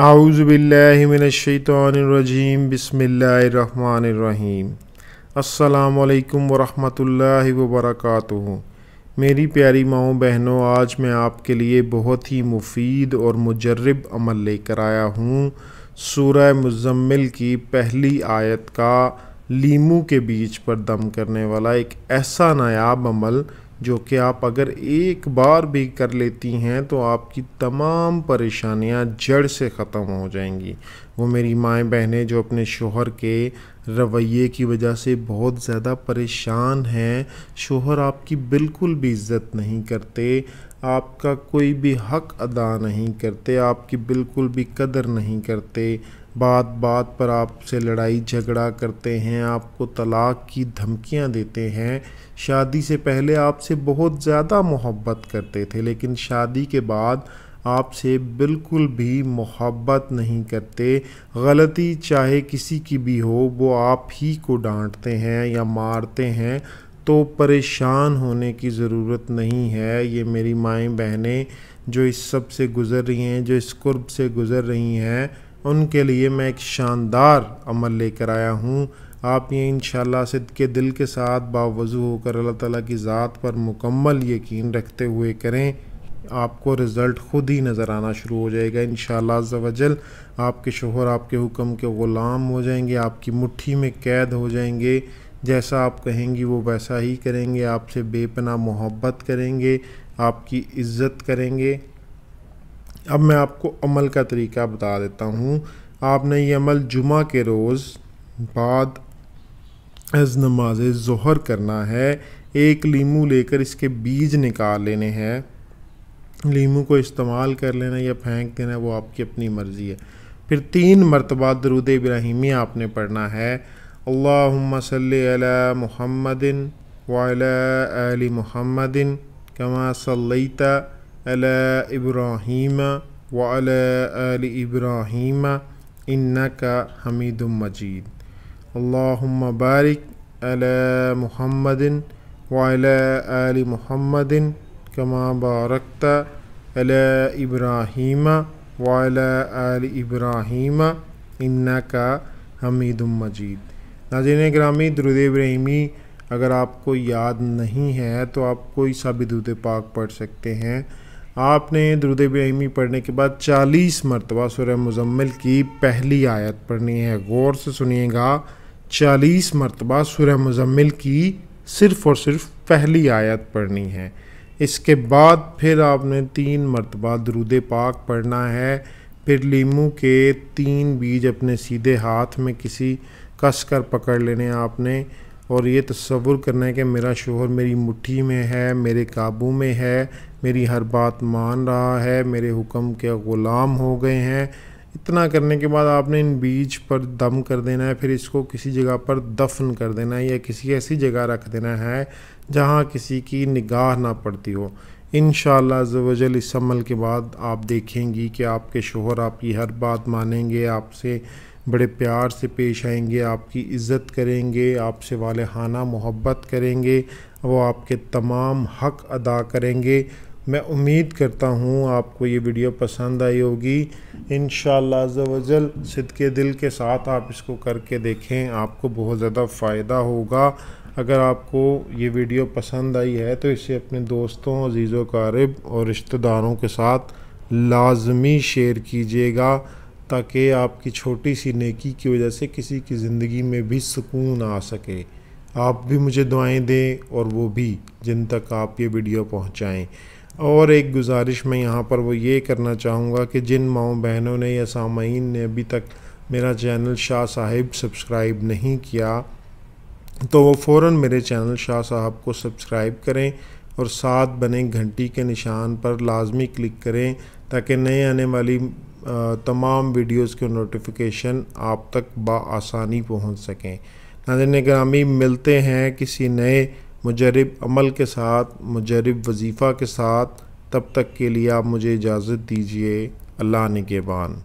आउज़बिल्लिमिनशैतरजीम बसमीम अल्लाम वरहमतुल्लाहि वबरक़ मेरी प्यारी माओ बहनों आज मैं आपके लिए बहुत ही मुफीद और मुजरब अमल लेकर आया हूँ सूरह मुजम्मिल की पहली आयत का लीमू के बीच पर दम करने वाला एक ऐसा नायाब अमल जो कि आप अगर एक बार भी कर लेती हैं तो आपकी तमाम परेशानियां जड़ से ख़त्म हो जाएंगी वो मेरी माएँ बहनें जो अपने शोहर के रवैये की वजह से बहुत ज़्यादा परेशान हैं शोहर आपकी बिल्कुल भी इज़्ज़त नहीं करते आपका कोई भी हक अदा नहीं करते आपकी बिल्कुल भी कदर नहीं करते बात बात पर आपसे लड़ाई झगड़ा करते हैं आपको तलाक की धमकियां देते हैं शादी से पहले आपसे बहुत ज़्यादा मोहब्बत करते थे लेकिन शादी के बाद आपसे बिल्कुल भी मोहब्बत नहीं करते गलती चाहे किसी की भी हो वो आप ही को डांटते हैं या मारते हैं तो परेशान होने की ज़रूरत नहीं है ये मेरी माएँ बहनें जो इस सब से गुज़र रही हैं जो इस कुर्ब से गुज़र रही हैं उनके लिए मैं एक शानदार अमल लेकर आया हूँ आप ये इन सिद के दिल के साथ बावजू होकर अल्लाह ताला की ज़ात पर मुकम्मल यकीन रखते हुए करें आपको रिज़ल्ट ख़ुद ही नज़र आना शुरू हो जाएगा इन शजल आपके शोहर आपके हुक्म के ग़ुलाम हो जाएंगे आपकी मुट्ठी में कैद हो जाएंगे जैसा आप कहेंगी वो वैसा ही करेंगे आपसे बेपना मोहब्बत करेंगे आपकी इज़्ज़त करेंगे अब मैं आपको अमल का तरीका बता देता हूँ आपने ये अमल जुमा के रोज़ बाद अज नमाज जहर करना है एक लीमू लेकर इसके बीज निकाल लेने हैं लीमू को इस्तेमाल कर लेना या फेंक देना वो आपकी अपनी मर्ज़ी है फिर तीन मरतबा दरुद इब्राहिमी आपने पढ़ना है अल्ला सल्ला महमदिन वाल महमदिन कमा सल्लता अला इब्राहीम व अल इब्राहीम इन्नक हमीद मजीद अल्लाहुम्म बारिक अला मुहम्मदिन व अल मुहम्मदिन कमा बारकत अल इब्राहीम व अल इब्राहीम इन्नक हमीद मजीद नाजिन ग्रामी दरुद इब्राहिमी अगर आपको याद नहीं है तो आप कोई सा भी दूध पाक पढ़ सकते हैं आपने दरुद इब्राहिमी पढ़ने के बाद 40 मरतबा सुर मुजम्मिल की पहली आयत पढ़नी है गौर से सुनिएगा 40 मरतबा सुर मुजम्मिल की सिर्फ़ और सिर्फ पहली आयत पढ़नी है इसके बाद फिर आपने तीन मरतबा द्रुद पाक पढ़ना है फिर लीमू के तीन बीज अपने सीधे हाथ में किसी कस कर पकड़ लेने आपने और ये तस्वुर करना है कि मेरा शोहर मेरी मुट्ठी में है मेरे काबू में है मेरी हर बात मान रहा है मेरे हुक्म के ग़ुलाम हो गए हैं इतना करने के बाद आपने इन बीज पर दम कर देना है फिर इसको किसी जगह पर दफन कर देना है या किसी ऐसी जगह रख देना है जहाँ किसी की निगाह ना पड़ती हो इन शजल इस अमल के बाद आप देखेंगी कि आपके शोहर आपकी हर बात मानेंगे आपसे बड़े प्यार से पेश आएंगे आपकी इज़्ज़त करेंगे आपसे वाले खाना मोहब्बत करेंगे वो आपके तमाम हक अदा करेंगे मैं उम्मीद करता हूँ आपको ये वीडियो पसंद आई होगी इन शजल सिद के दिल के साथ आप इसको करके देखें आपको बहुत ज़्यादा फ़ायदा होगा अगर आपको ये वीडियो पसंद आई है तो इसे अपने दोस्तों अजीज़ों कारब और रिश्तेदारों के साथ लाजमी शेयर कीजिएगा ताकि आपकी छोटी सी नेकी की वजह से किसी की ज़िंदगी में भी सुकून आ सके आप भी मुझे दुआएं दें और वो भी जिन तक आप ये वीडियो पहुंचाएं और एक गुजारिश मैं यहाँ पर वो ये करना चाहूँगा कि जिन माओ बहनों ने या सामीन ने अभी तक मेरा चैनल शाह साहिब सब्सक्राइब नहीं किया तो वो फ़ौर मेरे चैनल शाह साहब को सब्सक्राइब करें और साथ बने घंटी के निशान पर लाजमी क्लिक करें ताकि नए आने वाली तमाम वीडियोज़ के नोटिफिकेशन आप तक आसानी पहुँच सकें नाजन ग्रामी मिलते हैं किसी नए मुजरब अमल के साथ मुजरब वजीफ़ा के साथ तब तक के लिए आप मुझे इजाज़त दीजिए अल्लाह निगेबान